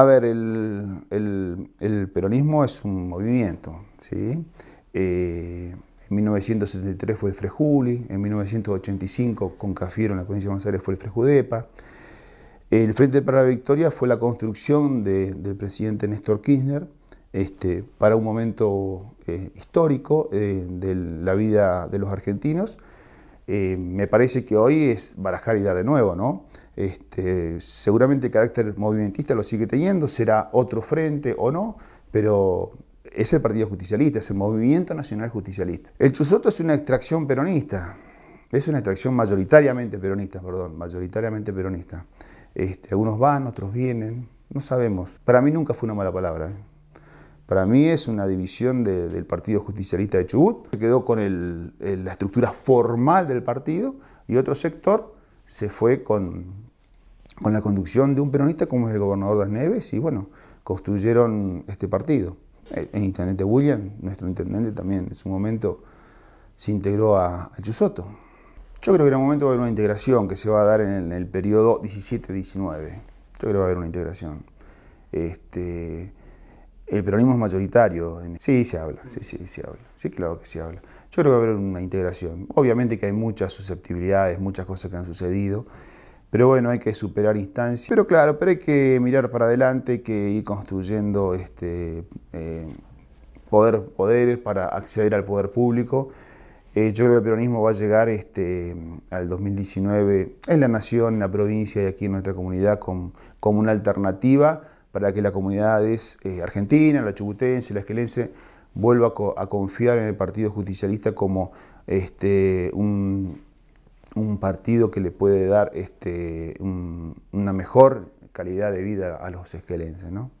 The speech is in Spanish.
A ver, el, peronismo es un movimiento, eh, en 1973 fue el Frejuli, en 1985 con Cafiero en la provincia de Buenos Aires fue el Frejudepa. El Frente para la Victoria fue la construcción del presidente Néstor Kirchner este, para un momento eh, histórico eh, de la vida de los argentinos eh, me parece que hoy es barajar y dar de nuevo, ¿no? Este, seguramente el carácter movimentista lo sigue teniendo, será otro frente o no, pero es el Partido Justicialista, es el Movimiento Nacional Justicialista. El Chusoto es una extracción peronista, es una extracción mayoritariamente peronista, perdón, mayoritariamente peronista. Este, algunos van, otros vienen, no sabemos. Para mí nunca fue una mala palabra. ¿eh? Para mí es una división del Partido Justicialista de Chubut. Se quedó con la estructura formal del partido y otro sector se fue con, la conducción de un peronista como es el gobernador Las Neves y bueno, construyeron este partido. El, intendente William, nuestro intendente también en su momento se integró a, Chusoto. Yo creo que era momento va a haber una integración que se va a dar en el, periodo 17-19. Yo creo que va a haber una integración. Este, el peronismo es mayoritario. Sí, se habla, sí, sí, se habla. Sí, claro que se habla. Yo creo que va a haber una integración. Obviamente que hay muchas susceptibilidades, muchas cosas que han sucedido, pero bueno, hay que superar instancias. Pero claro, pero hay que mirar para adelante, hay que ir construyendo este, eh, poder, poderes para acceder al poder público. Eh, yo creo que el peronismo va a llegar este, al 2019 en la nación, en la provincia y aquí en nuestra comunidad como una alternativa para que la comunidad argentina, eh, argentina, la chubutense, la esquelense, vuelva a, confiar en el Partido Justicialista como este, un, partido que le puede dar este, una mejor calidad de vida a los esquelenses. ¿no?